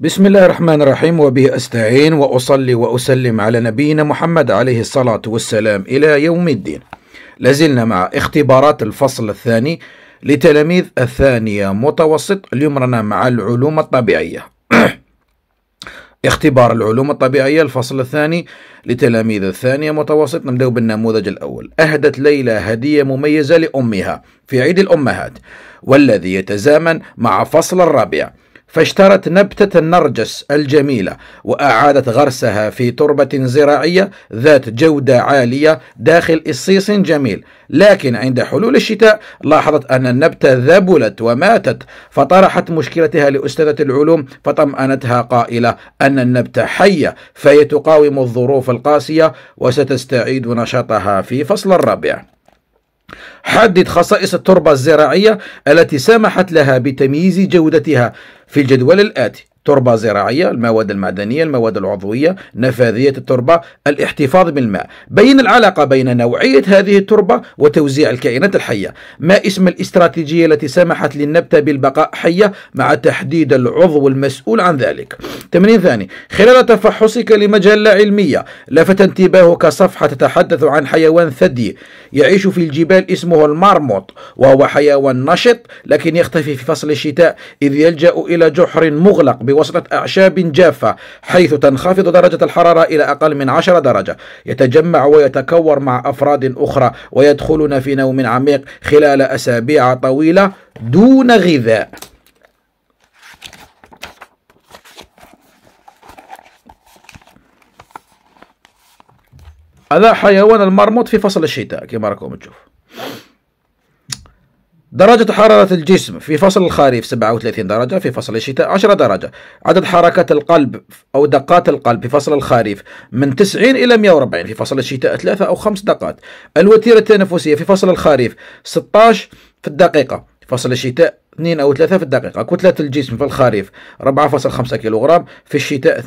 بسم الله الرحمن الرحيم وبه استعين واصلي واسلم على نبينا محمد عليه الصلاه والسلام الى يوم الدين. لازلنا مع اختبارات الفصل الثاني لتلاميذ الثانيه متوسط اليوم رانا مع العلوم الطبيعيه. اختبار العلوم الطبيعية الفصل الثاني لتلاميذ الثانية متوسط نبدأ بالنموذج الأول أهدت ليلى هدية مميزة لأمها في عيد الأمهات والذي يتزامن مع فصل الرابع فاشترت نبتة النرجس الجميلة وأعادت غرسها في تربة زراعية ذات جودة عالية داخل إصيص جميل لكن عند حلول الشتاء لاحظت أن النبتة ذبلت وماتت فطرحت مشكلتها لأستاذة العلوم فطمأنتها قائلة أن النبتة حية فهي تقاوم الظروف القاسية وستستعيد نشاطها في فصل الربيع حدد خصائص التربة الزراعية التي سمحت لها بتمييز جودتها في الجدول الآتي تربة زراعية المواد المعدنية المواد العضوية نفاذية التربة الاحتفاظ بالماء بين العلاقة بين نوعية هذه التربة وتوزيع الكائنات الحية ما اسم الاستراتيجية التي سمحت للنبتة بالبقاء حية مع تحديد العضو المسؤول عن ذلك تمرين ثاني خلال تفحصك لمجلة علمية لفت انتباهك صفحة تتحدث عن حيوان ثدي يعيش في الجبال اسمه المارموت وهو حيوان نشط لكن يختفي في فصل الشتاء إذ يلجأ إلى جحر مغلق بوسطة أعشاب جافة حيث تنخفض درجة الحرارة إلى أقل من 10 درجة يتجمع ويتكور مع أفراد أخرى ويدخلون في نوم عميق خلال أسابيع طويلة دون غذاء هذا حيوان المرمط في فصل الشتاء كما راكم تشوفوا درجة حرارة الجسم في فصل الخريف 37 درجة في فصل الشتاء 10 درجة عدد حركات القلب أو دقات القلب في فصل الخريف من 90 إلى 140 في فصل الشتاء 3 أو 5 دقات الوتيرة التنفسية في فصل الخريف 16 في الدقيقة في فصل الشتاء 2 أو 3 في الدقيقة كتلة الجسم في الخريف 4.5 كيلوغرام في الشتاء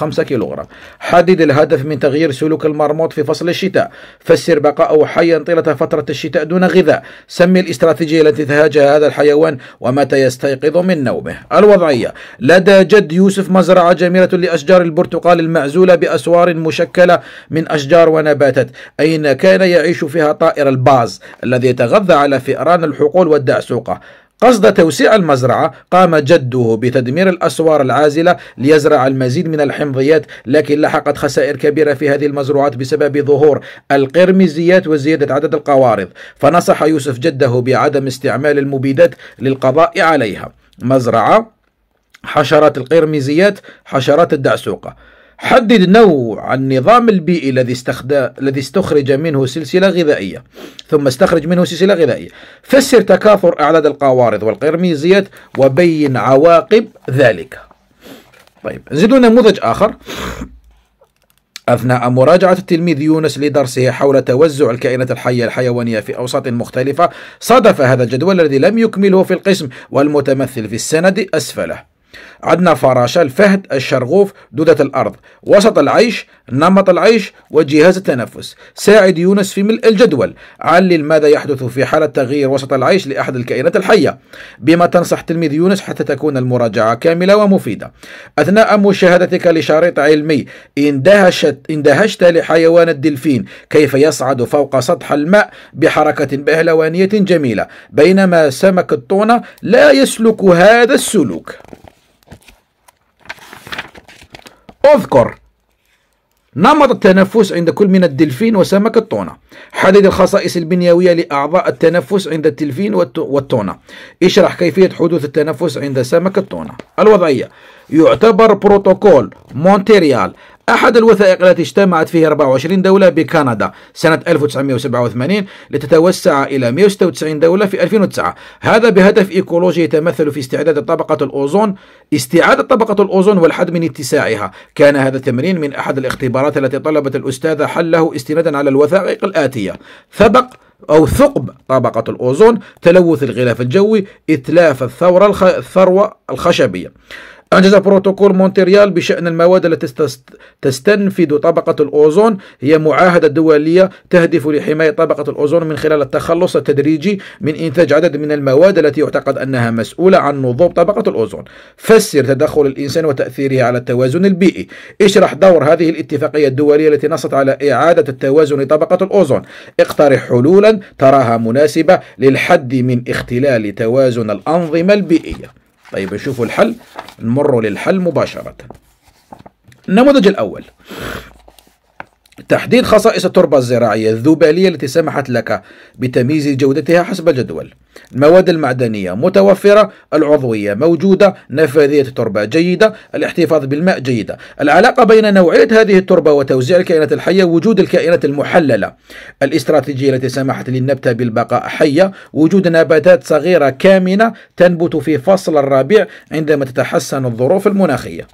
2.5 كيلوغرام حدد الهدف من تغيير سلوك المرموط في فصل الشتاء فسر بقاءه حيا طيلة فترة الشتاء دون غذاء سمي الاستراتيجية التي تهاجها هذا الحيوان ومتى يستيقظ من نومه الوضعية لدى جد يوسف مزرعة جميلة لأشجار البرتقال المعزولة بأسوار مشكلة من أشجار ونباتات أين كان يعيش فيها طائر الباز الذي يتغذى على فئران الحقول والدعسوقة قصد توسيع المزرعة قام جده بتدمير الأسوار العازلة ليزرع المزيد من الحمضيات لكن لحقت خسائر كبيرة في هذه المزروعات بسبب ظهور القرمزيات وزيادة عدد القوارض فنصح يوسف جده بعدم استعمال المبيدات للقضاء عليها مزرعة حشرات القرمزيات حشرات الدعسوقة حدد نوع النظام البيئي الذي استخدم الذي استخرج منه سلسله غذائيه ثم استخرج منه سلسله غذائيه فسر تكاثر اعداد القوارض والقرميزيات وبين عواقب ذلك طيب نزيدوا نموذج اخر أثناء مراجعة التلميذ يونس لدرسه حول توزع الكائنات الحية الحيوانية في أوساط مختلفة صادف هذا الجدول الذي لم يكمله في القسم والمتمثل في السند أسفله عندنا فراشة الفهد الشرغوف دودة الأرض وسط العيش نمط العيش وجهاز التنفس ساعد يونس في ملء الجدول علل ماذا يحدث في حالة تغيير وسط العيش لأحد الكائنات الحية بما تنصح تلميذ يونس حتى تكون المراجعة كاملة ومفيدة أثناء مشاهدتك لشريط علمي اندهشت اندهشت لحيوان الدلفين كيف يصعد فوق سطح الماء بحركة بهلوانية جميلة بينما سمك الطونة لا يسلك هذا السلوك اذكر نمط التنفس عند كل من الدلفين وسمك التونة حدد الخصائص البنيوية لأعضاء التنفس عند الدلفين والتونة اشرح كيفية حدوث التنفس عند سمك التونة الوضعية يعتبر بروتوكول مونتريال أحد الوثائق التي اجتمعت فيه 24 دولة بكندا سنة 1987 لتتوسع إلى 196 دولة في 2009 هذا بهدف إيكولوجي يتمثل في استعداد طبقة الأوزون استعادة طبقة الأوزون والحد من اتساعها كان هذا التمرين من أحد الاختبارات التي طلبت الأستاذة حله استنادا على الوثائق الآتية سبق أو ثقب طبقة الأوزون تلوث الغلاف الجوي إتلاف الثورة الخ... الثروة الخشبية أنجز بروتوكول مونتريال بشأن المواد التي تستنفد طبقة الأوزون هي معاهدة دولية تهدف لحماية طبقة الأوزون من خلال التخلص التدريجي من إنتاج عدد من المواد التي يعتقد أنها مسؤولة عن نضوب طبقة الأوزون فسر تدخل الإنسان وتأثيره على التوازن البيئي اشرح دور هذه الاتفاقية الدولية التي نصت على إعادة التوازن طبقة الأوزون اقترح حلولا تراها مناسبة للحد من اختلال توازن الأنظمة البيئية طيب نشوفوا الحل نمر للحل مباشرة النموذج الأول تحديد خصائص التربة الزراعية الذبالية التي سمحت لك بتمييز جودتها حسب الجدول المواد المعدنية متوفرة العضوية موجودة نفاذية التربة جيدة الاحتفاظ بالماء جيدة العلاقة بين نوعية هذه التربة وتوزيع الكائنات الحية وجود الكائنات المحللة الاستراتيجية التي سمحت للنبتة بالبقاء حية وجود نباتات صغيرة كامنة تنبت في فصل الربيع عندما تتحسن الظروف المناخية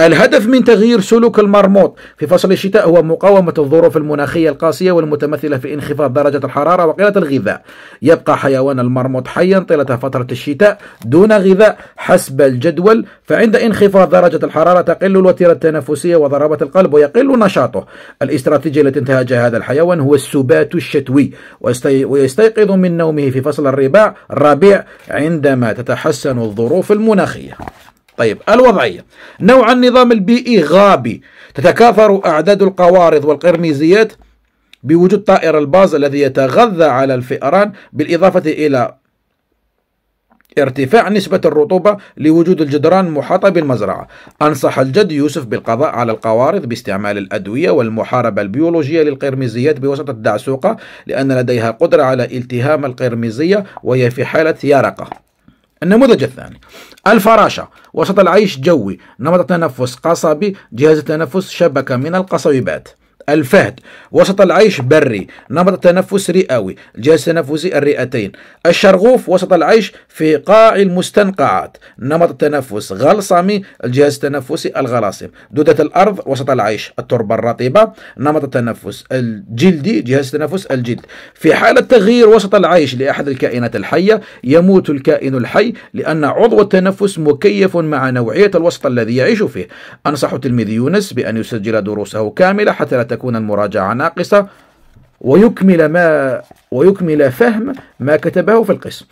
الهدف من تغيير سلوك المرموط في فصل الشتاء هو مقاومة الظروف المناخية القاسية والمتمثلة في انخفاض درجة الحرارة وقلة الغذاء يبقى حيوان المرموط حيا طيلة فترة الشتاء دون غذاء حسب الجدول فعند انخفاض درجة الحرارة تقل الوتيرة التنفسية وضربة القلب ويقل نشاطه الاستراتيجية التي انتهجها هذا الحيوان هو السبات الشتوي ويستيقظ من نومه في فصل الرباع الربيع عندما تتحسن الظروف المناخية طيب الوضعية نوع النظام البيئي غابي تتكاثر أعداد القوارض والقرميزيات بوجود طائر الباز الذي يتغذى على الفئران بالإضافة إلى ارتفاع نسبة الرطوبة لوجود الجدران محاطة بالمزرعة أنصح الجد يوسف بالقضاء على القوارض باستعمال الأدوية والمحاربة البيولوجية للقرمزيات بواسطة الدعسوقة لأن لديها قدرة على التهام القرمزية وهي في حالة يرقة النموذج الثاني الفراشة وسط العيش جوي نمط التنفس قصبي جهاز التنفس شبكة من القصويبات الفهد وسط العيش بري نمط التنفس رئوي الجهاز التنفسي الرئتين الشرغوف وسط العيش في قاع المستنقعات نمط التنفس غلصمي الجهاز التنفسي الغلاصم دودة الأرض وسط العيش التربة الرطبة نمط التنفس الجلدي جهاز التنفس الجلد في حالة تغيير وسط العيش لأحد الكائنات الحية يموت الكائن الحي لأن عضو التنفس مكيف مع نوعية الوسط الذي يعيش فيه أنصح تلميذ يونس بأن يسجل دروسه كاملة حتى لا تكون المراجعة ناقصة ويكمل ما ويكمل فهم ما كتبه في القسم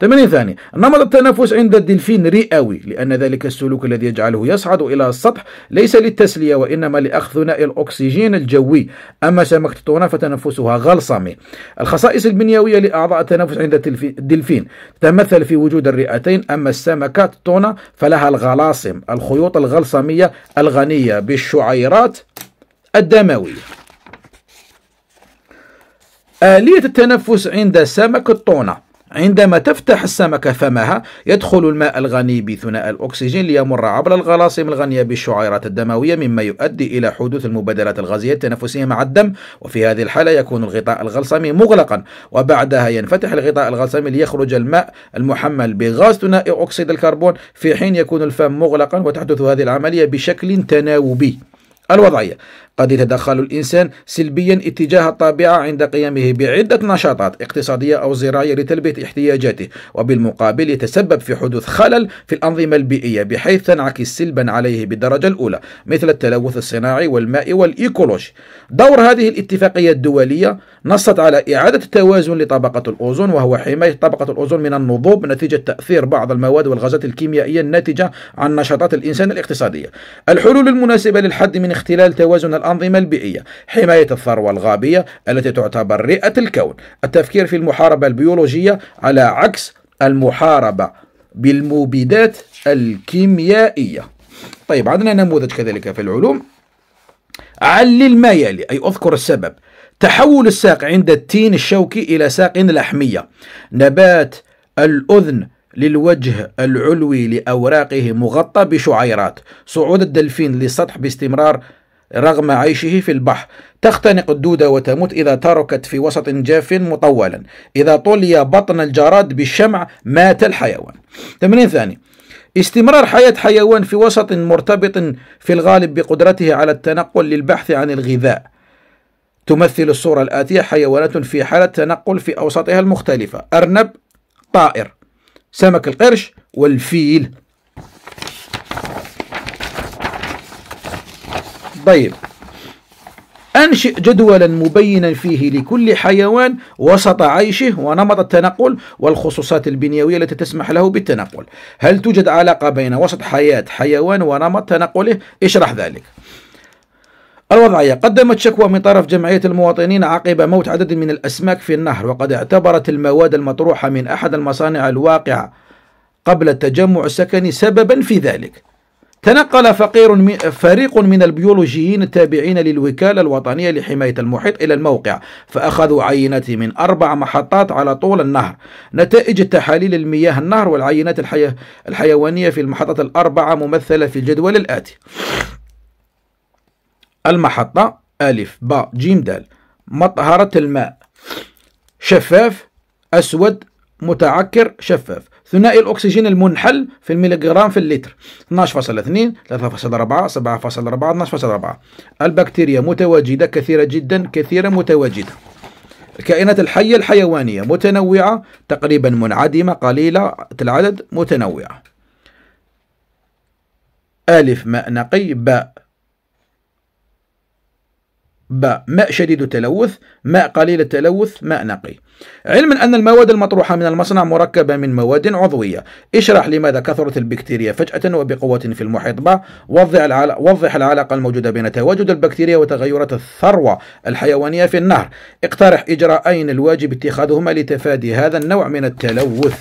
تمرين ثاني نمط التنفس عند الدلفين رئوي لأن ذلك السلوك الذي يجعله يصعد إلى السطح ليس للتسلية وإنما لأخذ ثنائي الأكسجين الجوي أما سمكة التونة فتنفسها غلصمي الخصائص البنيوية لأعضاء التنفس عند الدلفين تتمثل في وجود الرئتين أما السمكة التونة فلها الغلاصم الخيوط الغلصمية الغنية بالشعيرات الدموية آلية التنفس عند سمك الطونة عندما تفتح السمكة فمها يدخل الماء الغني بثناء الأكسجين ليمر عبر الغلاصم الغنية بالشعيرات الدموية مما يؤدي إلى حدوث المبادلات الغازية التنفسية مع الدم وفي هذه الحالة يكون الغطاء الغلصمي مغلقا وبعدها ينفتح الغطاء الغلصمي ليخرج الماء المحمل بغاز ثنائي أكسيد الكربون في حين يكون الفم مغلقا وتحدث هذه العملية بشكل تناوبي الوضعية قد يتدخل الإنسان سلبيا اتجاه الطبيعة عند قيامه بعدة نشاطات اقتصادية أو زراعية لتلبية احتياجاته وبالمقابل يتسبب في حدوث خلل في الأنظمة البيئية بحيث تنعكس سلبا عليه بالدرجة الأولى مثل التلوث الصناعي والماء والإيكولوجي دور هذه الاتفاقية الدولية نصت على إعادة التوازن لطبقة الأوزون وهو حماية طبقة الأوزون من النضوب نتيجة تأثير بعض المواد والغازات الكيميائية الناتجة عن نشاطات الإنسان الاقتصادية الحلول المناسبة للحد من اختلال توازن الأنظمة البيئية حماية الثروة الغابية التي تعتبر رئة الكون التفكير في المحاربة البيولوجية على عكس المحاربة بالمبيدات الكيميائية طيب عندنا نموذج كذلك في العلوم علل ما يلي أي أذكر السبب تحول الساق عند التين الشوكي إلى ساق لحمية نبات الأذن للوجه العلوي لأوراقه مغطى بشعيرات صعود الدلفين للسطح باستمرار رغم عيشه في البحر تختنق الدودة وتموت إذا تركت في وسط جاف مطولا إذا طلي بطن الجراد بالشمع مات الحيوان تمرين ثاني استمرار حياة حيوان في وسط مرتبط في الغالب بقدرته على التنقل للبحث عن الغذاء تمثل الصورة الآتية حيوانات في حالة تنقل في أوساطها المختلفة أرنب طائر سمك القرش والفيل طيب أنشئ جدولا مبينا فيه لكل حيوان وسط عيشه ونمط التنقل والخصوصات البنيوية التي تسمح له بالتنقل هل توجد علاقة بين وسط حياة حيوان ونمط تنقله؟ اشرح ذلك الوضعية قدمت شكوى من طرف جمعية المواطنين عقب موت عدد من الأسماك في النهر وقد اعتبرت المواد المطروحة من أحد المصانع الواقعة قبل التجمع السكني سببا في ذلك تنقل فقير فريق من البيولوجيين التابعين للوكالة الوطنية لحماية المحيط إلى الموقع فأخذوا عينات من أربع محطات على طول النهر نتائج تحاليل المياه النهر والعينات الحي... الحيوانية في المحطات الأربعة ممثلة في الجدول الآتي المحطة ألف با جيم دال مطهرة الماء شفاف أسود متعكر شفاف ثنائي الأكسجين المنحل في الميليغرام في اللتر 12.2 3.4 7.4 12.4 البكتيريا متواجدة كثيرة جدا كثيرة متواجدة الكائنات الحية الحيوانية متنوعة تقريبا منعدمة قليلة العدد متنوعة ألف ماء نقي باء باء ماء شديد التلوث ماء قليل التلوث ماء نقي علما أن المواد المطروحة من المصنع مركبة من مواد عضوية اشرح لماذا كثرت البكتيريا فجأة وبقوة في المحيط ب وضح, وضح العلاقة الموجودة بين تواجد البكتيريا وتغيرات الثروة الحيوانية في النهر اقترح إجراءين الواجب اتخاذهما لتفادي هذا النوع من التلوث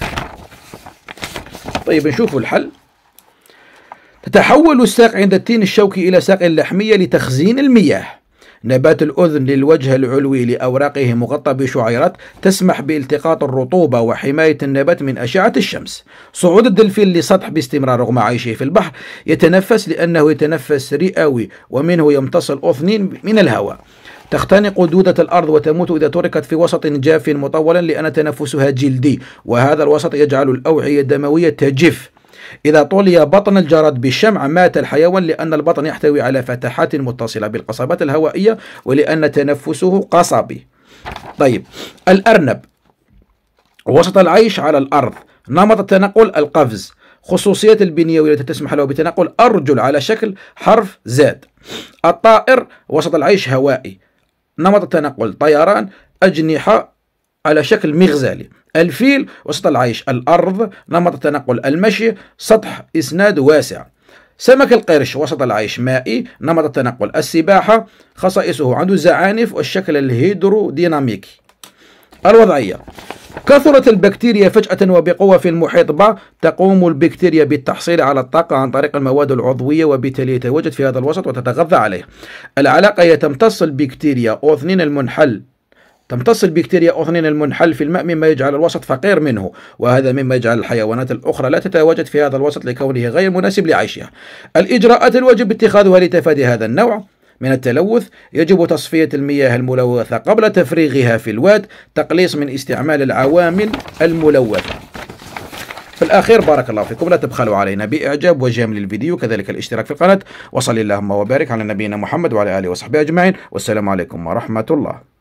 طيب نشوفوا الحل تتحول الساق عند التين الشوكي إلى ساق لحمية لتخزين المياه نبات الأذن للوجه العلوي لأوراقه مغطى بشعيرات تسمح بالتقاط الرطوبة وحماية النبات من أشعة الشمس صعود الدلفين لسطح باستمرار رغم عيشه في البحر يتنفس لأنه يتنفس رئوي ومنه يمتص الأذنين من الهواء تختنق دودة الأرض وتموت إذا تركت في وسط جاف مطولا لأن تنفسها جلدي وهذا الوسط يجعل الأوعية الدموية تجف إذا طلي بطن الجرد بالشمع مات الحيوان لأن البطن يحتوي على فتحات متصلة بالقصبات الهوائية ولأن تنفسه قصبي طيب الأرنب وسط العيش على الأرض نمط التنقل القفز خصوصية البنية التي تسمح له بتنقل أرجل على شكل حرف زاد الطائر وسط العيش هوائي نمط التنقل طيران أجنحة على شكل مغزالي الفيل وسط العيش الأرض نمط التنقل المشي سطح إسناد واسع سمك القرش وسط العيش مائي نمط التنقل السباحة خصائصه عنده زعانف والشكل الهيدروديناميكي الوضعية كثرت البكتيريا فجأة وبقوة في المحيط با تقوم البكتيريا بالتحصيل على الطاقة عن طريق المواد العضوية وبالتالي يتواجد في هذا الوسط وتتغذى عليه العلاقة هي تمتص البكتيريا اثنين المنحل تمتص البكتيريا أذنين المنحل في الماء مما يجعل الوسط فقير منه وهذا مما يجعل الحيوانات الأخرى لا تتواجد في هذا الوسط لكونه غير مناسب لعيشها الإجراءات الواجب اتخاذها لتفادي هذا النوع من التلوث يجب تصفية المياه الملوثة قبل تفريغها في الواد تقليص من استعمال العوامل الملوثة في الأخير بارك الله فيكم لا تبخلوا علينا بإعجاب وجيم للفيديو كذلك الاشتراك في القناة وصل اللهم وبارك على نبينا محمد وعلى آله وصحبه أجمعين والسلام عليكم ورحمة الله